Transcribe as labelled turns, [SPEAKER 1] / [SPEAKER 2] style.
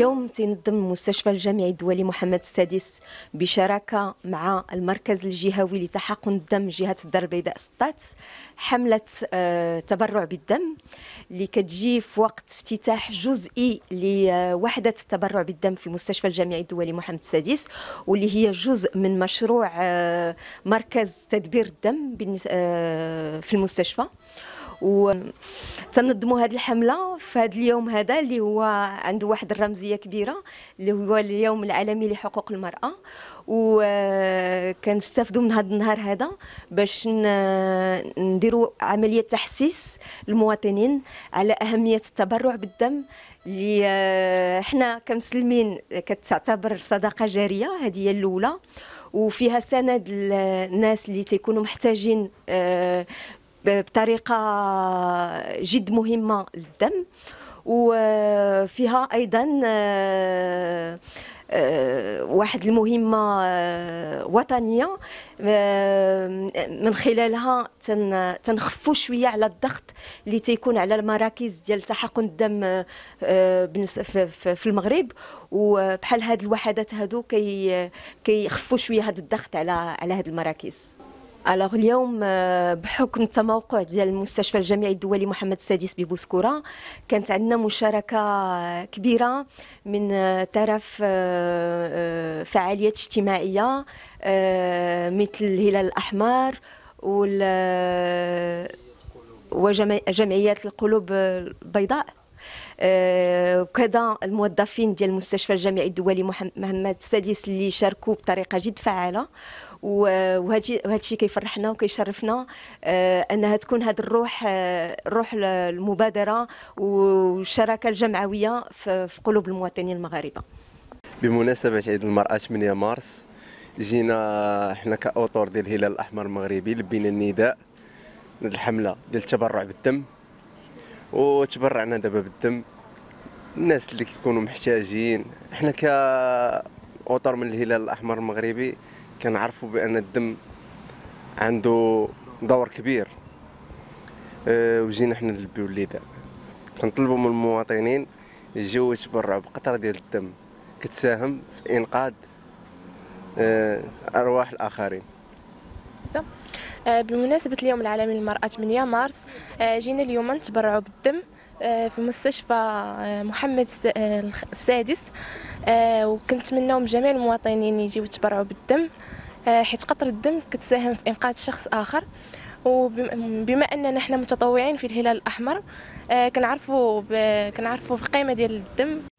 [SPEAKER 1] اليوم تنظم المستشفى الجامعي الدولي محمد السادس بشراكه مع المركز الجهوي لتحقن الدم جهه الدار البيضاء سطات حمله آه، تبرع بالدم اللي كتجي في وقت افتتاح جزئي لوحده التبرع بالدم في المستشفى الجامعي الدولي محمد السادس واللي هي جزء من مشروع آه، مركز تدبير الدم آه، في المستشفى وتنظموا هذه الحمله في هذا اليوم هذا اللي هو عنده واحد الرمزيه كبيره اللي هو اليوم العالمي لحقوق المراه وكنستافدوا من هذا النهار هذا باش نديروا عمليه تحسيس للمواطنين على اهميه التبرع بالدم اللي آه، حنا كمسلمين كتعتبر صدقه جاريه هذه هي الاولى وفيها سند الناس اللي تيكونوا محتاجين آه، بطريقه جد مهمه للدم وفيها ايضا آه، آه، واحد المهمه آه، وطنيه من خلالها تنخفوا شويه على الضغط اللي تيكون على المراكز ديال تحقن الدم في المغرب وبحال هاد الوحدات هادو كيخفوا شويه هاد الضغط على على هاد المراكز الوغ اليوم euh, بحكم التموقع ديال المستشفى الجامعي الدولي محمد السادس ببوسكوره كانت عندنا مشاركه كبيره من آه، طرف آه، آه، فعاليات اجتماعيه مثل الهلال الاحمر وجمعيات القلوب البيضاء وكذا آه، الموظفين ديال المستشفى الجامعي الدولي محمد السادس اللي شاركوا بطريقه جد فعاله وهذا الشيء كيفرحنا وكيشرفنا آه، انها تكون هذه الروح آه، روح المبادره والشراكه الجمعويه في قلوب المواطنين المغاربه
[SPEAKER 2] بمناسبه عيد المراه 8 مارس جينا احنا كاوتور ديال الهلال الاحمر المغربي لبينا النداء الحمله ديال التبرع بالدم وتبرعنا دابا بالدم الناس اللي كيكونوا محتاجين ك اطر من الهلال الاحمر المغربي كنعرفوا بان الدم عنده دور كبير أه وجينا حنا نلبيو اللباء كنطلبوا من المواطنين يجيو يتبرعوا بقطره ديال الدم كتساهم في انقاذ أه ارواح الاخرين
[SPEAKER 3] جدا آه، بمناسبة اليوم العالمي للمرأة 8 مارس آه، جينا اليوم نتبرعوا بالدم آه، في مستشفى محمد السادس وكنت من جميع المواطنين يجيو يتبرعوا بالدم حيت قطر الدم كتساهم في إنقاذ شخص آخر وبما اننا نحن متطوعين في الهلال الاحمر كنعرفوا كنعرفوا ديال الدم